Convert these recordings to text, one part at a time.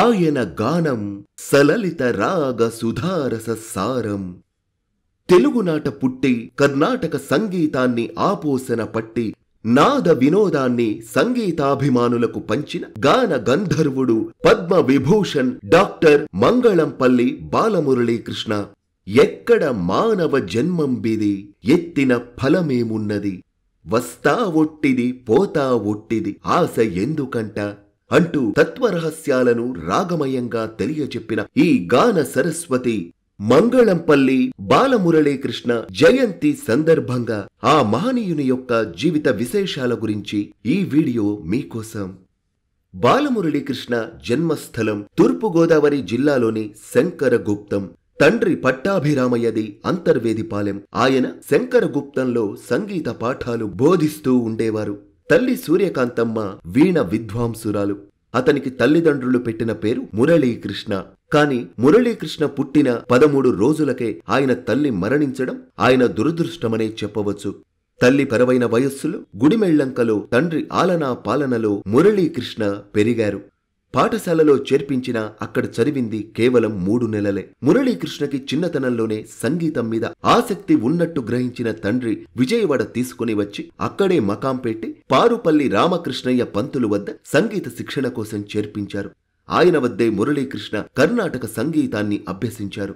ఆయన గానం సలలిత రాగ సుధారస సారం తెలుగునాట పుట్టి కర్ణాటక సంగీతాన్ని ఆపోసన పట్టి నాద వినోదాన్ని సంగీతాభిమానులకు పంచిన గాన గంధర్వుడు పద్మ విభూషణ్ డాక్టర్ మంగళంపల్లి బాలమురళీకృష్ణ ఎక్కడ మానవ జన్మంబిది ఎత్తిన ఫలమేమున్నది వస్తా ఒట్టిది పోతా ఒట్టిది ఆశ ఎందుకంట అంటూ తత్వరహస్యాలను రాగమయంగా తెలియజెప్పిన ఈ గాన సరస్వతి మంగళంపల్లి బాలమురళీకృష్ణ జయంతి సందర్భంగా ఆ మహనీయుని యొక్క జీవిత విశేషాల గురించి ఈ వీడియో మీకోసం బాలమురళీకృష్ణ జన్మస్థలం తూర్పుగోదావరి జిల్లాలోని శంకరగుప్తం తండ్రి పట్టాభిరామయ్యది అంతర్వేదిపాలెం ఆయన శంకరగుప్తంలో సంగీత పాఠాలు బోధిస్తూ ఉండేవారు తల్లి సూర్యకాంతమ్మ వీణ విద్వాంసురాలు అతనికి తల్లిదండ్రులు పెట్టిన పేరు మురళీకృష్ణ కాని మురళీకృష్ణ పుట్టిన పదమూడు రోజులకే ఆయన తల్లి మరణించడం ఆయన దురదృష్టమనే చెప్పవచ్చు తల్లి పరవైన వయస్సులో గుడిమెళ్లంకలో తండ్రి ఆలనా పాలనలో మురళీకృష్ణ పెరిగారు పాఠశాలలో చేర్పించిన అక్కడ చదివింది కేవలం మూడు నెలలే మురళీకృష్ణకి చిన్నతనంలోనే సంగీతం మీద ఆసక్తి ఉన్నట్టు గ్రహించిన తండ్రి విజయవాడ తీసుకుని వచ్చి అక్కడే మకాం పెట్టి పారుపల్లి రామకృష్ణయ్య పంతులు వద్ద సంగీత శిక్షణ కోసం చేర్పించారు ఆయన వద్దే మురళీకృష్ణ కర్ణాటక సంగీతాన్ని అభ్యసించారు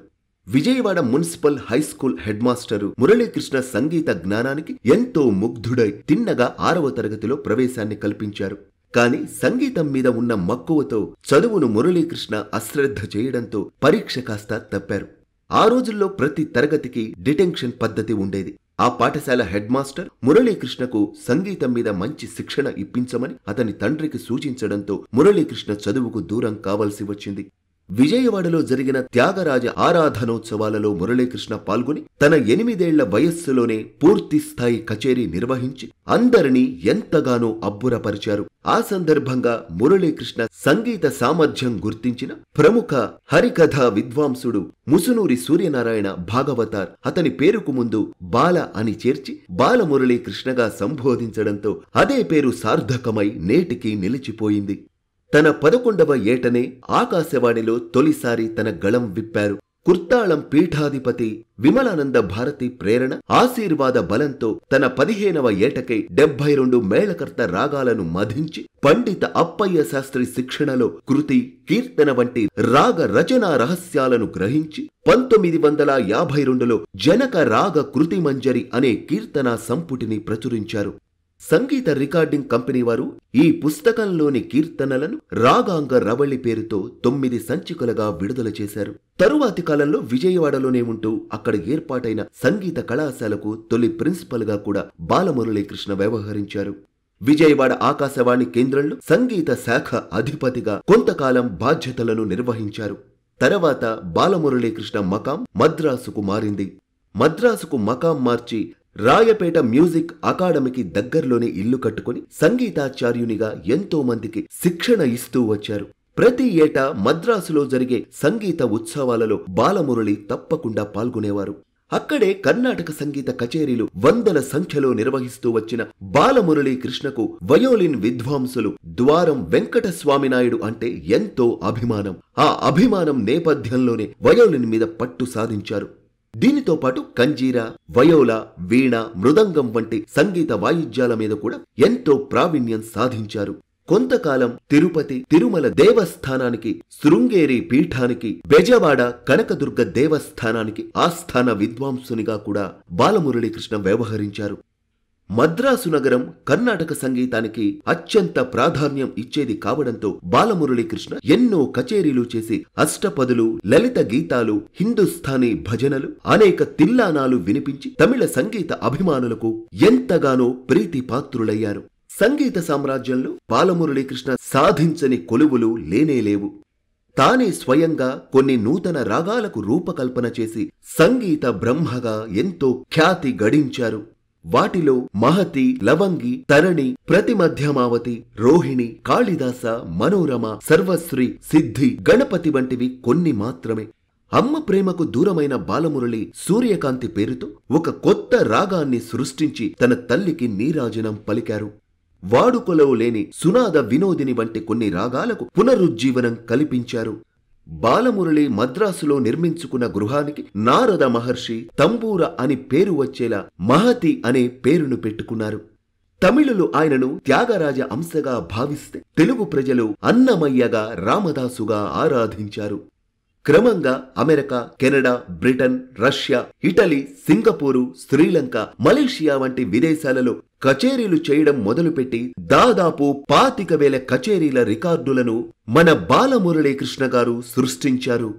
Vijayawada municipal high school head master Muralikrishna సంగీత జ్ఞానానికి ఎంతో ముగ్ధుడై తిన్నగా ఆరవ తరగతిలో ప్రవేశాన్ని కల్పించారు కానీ సంగీతం మీద ఉన్న మక్కువతో చదువును మురళీకృష్ణ అశ్రద్ధ చేయడంతో పరీక్ష కాస్త తప్పారు ఆ రోజుల్లో ప్రతి తరగతికి డిటెన్షన్ పద్ధతి ఉండేది ఆ పాఠశాల హెడ్ మాస్టర్ మురళీకృష్ణకు సంగీతం మీద మంచి శిక్షణ ఇప్పించమని అతని తండ్రికి సూచించడంతో మురళీకృష్ణ చదువుకు దూరం కావలసి వచ్చింది విజయవాడలో జరిగిన త్యాగరాజ ఆరాధనోత్సవాలలో మురళీకృష్ణ పాల్గొని తన ఎనిమిదేళ్ల వయస్సులోనే పూర్తిస్థాయి కచేరీ నిర్వహించి అందరినీ ఎంతగానో అబ్బురపరిచారు ఆ సందర్భంగా మురళీకృష్ణ సంగీత సామర్థ్యం గుర్తించిన ప్రముఖ హరికథా విద్వాంసుడు ముసునూరి సూర్యనారాయణ భాగవతార్ అతని పేరుకు ముందు బాల అని చేర్చి బాలమురళీకృష్ణగా సంబోధించడంతో అదే పేరు సార్థకమై నేటికి నిలిచిపోయింది తన పదకొండవ ఏటనే ఆకాశవాణిలో తొలిసారి తన గళం విప్పారు కుర్తాళం పీఠాధిపతి విమలానంద భారతి ప్రేరణ ఆశీర్వాద బలంతో తన పదిహేనవ ఏటకై డెబ్బై రెండు మేళకర్త రాగాలను మధించి పండిత అప్పయ్య శాస్త్రి శిక్షణలో కృతి కీర్తన వంటి రాగ రచనా రహస్యాలను గ్రహించి పంతొమ్మిది వందల యాభై రెండులో జనక రాగ కృతి మంజరి అనే కీర్తనా సంపుటిని ప్రచురించారు సంగీత రికార్డింగ్ కంపెనీ వారు ఈ పుస్తకంలోని కీర్తనలను రాగాంగ రవళి పేరుతో తొమ్మిది సంచికలుగా విడుదల చేశారు తరువాతి కాలంలో విజయవాడలోనే ఉంటూ అక్కడ ఏర్పాటైన సంగీత కళాశాలకు తొలి ప్రిన్సిపల్గా కూడా బాలమురళీకృష్ణ వ్యవహరించారు విజయవాడ ఆకాశవాణి కేంద్రంలో సంగీత శాఖ అధిపతిగా కొంతకాలం బాధ్యతలను నిర్వహించారు తర్వాత బాలమురళీకృష్ణ మకాం మద్రాసుకు మారింది మద్రాసుకు మకాం మార్చి రాయపేట మ్యూజిక్ అకాడమీకి దగ్గర్లోనే ఇల్లు కట్టుకుని సంగీతాచార్యునిగా ఎంతో మందికి శిక్షణ ఇస్తూ వచ్చారు ప్రతి ఏటా మద్రాసులో జరిగే సంగీత ఉత్సవాలలో బాలమురళి తప్పకుండా పాల్గొనేవారు అక్కడే కర్ణాటక సంగీత కచేరీలు వందల సంఖ్యలో నిర్వహిస్తూ వచ్చిన బాలమురళి కృష్ణకు వయోలిన్ విద్వాంసులు ద్వారం వెంకట స్వామినాయుడు అంటే ఎంతో అభిమానం ఆ అభిమానం నేపథ్యంలోనే వయోలిన్ మీద పట్టు సాధించారు దీనితో పాటు కంజీరా వయోల వీణ మృదంగం వంటి సంగీత వాయిద్యాల మీద కూడా ఎంతో ప్రావీణ్యం సాధించారు కొంతకాలం తిరుపతి తిరుమల దేవస్థానానికి శృంగేరి పీఠానికి బెజవాడ కనకదుర్గ దేవస్థానానికి ఆస్థాన విద్వాంసునిగా కూడా బాలమురళీకృష్ణ వ్యవహరించారు మద్రాసు నగరం కర్ణాటక సంగీతానికి అత్యంత ప్రాధాన్యం ఇచ్చేది కావడంతో బాలమురళీకృష్ణ ఎన్నో కచేరీలు చేసి అష్టపదులు లలిత గీతాలు హిందుస్థానీ భజనలు అనేక తిల్లానాలు వినిపించి తమిళ సంగీత అభిమానులకు ఎంతగానో ప్రీతి పాత్రులయ్యారు సంగీత సామ్రాజ్యంలో బాలమురళీకృష్ణ సాధించని కొలువులు లేనేలేవు తానే స్వయంగా కొన్ని నూతన రాగాలకు రూపకల్పన చేసి సంగీత బ్రహ్మగా ఎంతో ఖ్యాతి గడించారు వాటిలో మహతి లవంగి తరణి ప్రతిమధ్యమావతి రోహిణి కాళిదాస మనోరమ సర్వశ్రీ సిద్ధి గణపతి వంటివి కొన్ని మాత్రమే అమ్మ ప్రేమకు దూరమైన బాలమురళి సూర్యకాంతి పేరుతో ఒక కొత్త రాగాన్ని సృష్టించి తన తల్లికి నీరాజనం పలికారు వాడుకలో లేని సునాద వినోదిని వంటి కొన్ని రాగాలకు పునరుజ్జీవనం కల్పించారు బాలమురళి మద్రాసులో నిర్మించుకున్న గృహానికి నారద మహర్షి తంబూర అని పేరు వచ్చేలా మహతి అనే పేరును పెట్టుకున్నారు తమిళులు ఆయనను త్యాగరాజ అంశగా భావిస్తే తెలుగు ప్రజలు అన్నమయ్యగా రామదాసుగా ఆరాధించారు క్రమంగా America Canada Britain Russia Italy Singapore Sri Lanka Malaysia వంటి విదేశాలలో కచేరీలు చేయడం మొదలుపెట్టి దాదాపు పాతిక వేల కచేరీల రికార్డులను మన బాలమురళీకృష్ణ గారు సృష్టించారు